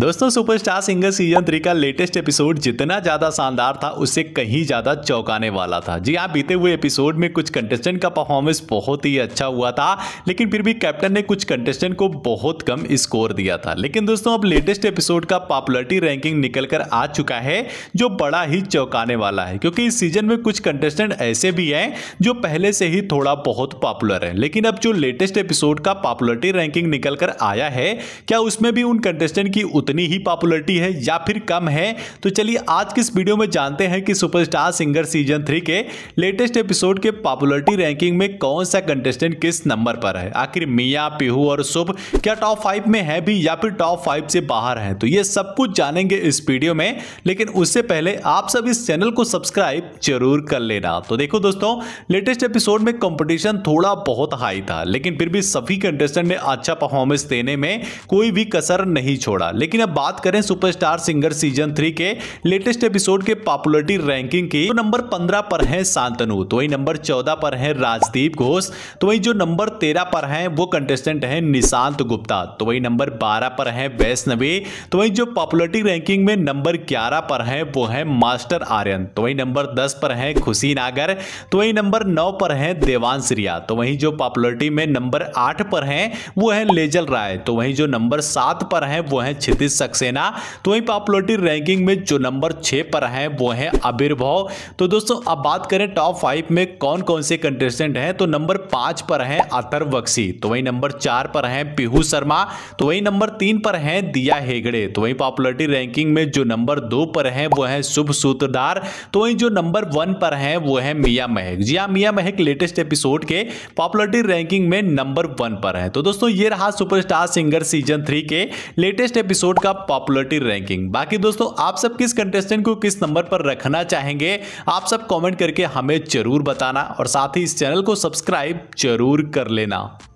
दोस्तों superstar singer season three का latest episode जितना ज़्यादा शानदार था उससे कहीं ज़्यादा चौंकाने वाला था जी हाँ बीते हुए एपिसोड में कुछ कंटेस्टेंट का परफॉर्मेंस बहुत ही अच्छा हुआ था लेकिन फिर भी कैप्टन ने कुछ कंटेस्टेंट को बहुत कम स्कोर दिया था लेकिन दोस्तों अब लेटेस्ट एपिसोड का पॉपुलरिटी रैंकिंग निकल कर आ चुका है जो बड़ा ही चौंकाने वाला है क्योंकि इस सीजन में कुछ कंटेस्टेंट ऐसे भी हैं जो पहले से ही थोड़ा बहुत पॉपुलर है लेकिन अब जो लेटेस्ट एपिसोड का पॉपुलरिटी रैंकिंग निकल कर आया है क्या उसमें भी उन कंटेस्टेंट की उतनी ही पॉपुलरिटी है या फिर कम है तो चलिए आज इस वीडियो में जानते हैं कि सुपरस्टार सिंगर सीजन थ्री के लेटेस्ट एपिसोड के पॉपुलरिटी रैंकिंग में कौन सा कंटेस्टेंट किस नंबर पर है आखिर मियाँ पिहू और शुभ क्या टॉप फाइव में है भी या फिर टॉप फाइव से बाहर है तो ये सब कुछ जानेंगे इस वीडियो में लेकिन उससे पहले आप सब इस चैनल को सब्सक्राइब जरूर कर लेना तो देखो दोस्तों लेटेस्ट एपिसोड में कंपटीशन थोड़ा बहुत हाई था लेकिन फिर भी सभी कंटेस्टेंट ने अच्छा परफॉर्मेंस देने में कोई भी कसर नहीं छोड़ा लेकिन लेकिन अब बात करें सुपरस्टार सिंगर सीजन थ्री के लेटेस्ट एपिसोड के पॉपुलरिटी रैंकिंग की तो नंबर पंद्रह पर है शांतनु तो वही नंबर चौदह पर है राजदीप घोष तो वही जो नंबर तेरह पर है वो कंटेस्टेंट है निशांत गुप्ता तो वही नंबर बारह पर है वैष्णवी तो वही जो पॉपुलरिटी रैंकिंग में नंबर ग्यारह पर है वो है मास्टर आर्यन तो वही नंबर दस पर है खुशी नागर तो वही नंबर नौ पर है देवान सिरिया तो वही जो पॉपुलरिटी में नंबर आठ पर है वो है लेजल राय तो वही जो नंबर सात पर है वो है क्षितिज सक्सेना तो वहीं पॉपुलरिटी रैंकिंग में जो नंबर छः पर हैं वो हैं आविर्भाव तो दोस्तों अब बात करें टॉप फाइव में कौन कौन से कंटेस्टेंट हैं तो नंबर पाँच पर हैं अतर बक्सी तो वहीं नंबर चार पर हैं पीहू शर्मा तो वहीं नंबर तीन पर हैं दिया हेगड़े तो वहीं पॉपुलरिटी रैंकिंग में जो नंबर दो पर हैं वो हैं शुभ सूत्रधार तो वहीं जो नंबर वन पर हैं वो हैं मियाँ महक जी हाँ मियाँ महक लेटेस्ट एपिसोड के पॉपुलरिटी रैंकिंग में नंबर वन पर हैं तो दोस्तों ये रहा सुपरस्टार सिंगर सीजन थ्री के लेटेस्ट एपिसोड एपिसोड का पॉपुलरिटी रैंकिंग बाकी दोस्तों आप सब किस कंटेस्टेंट को किस नंबर पर रखना चाहेंगे आप सब कमेंट करके हमें जरूर बताना और साथ ही इस चैनल को सब्सक्राइब जरूर कर लेना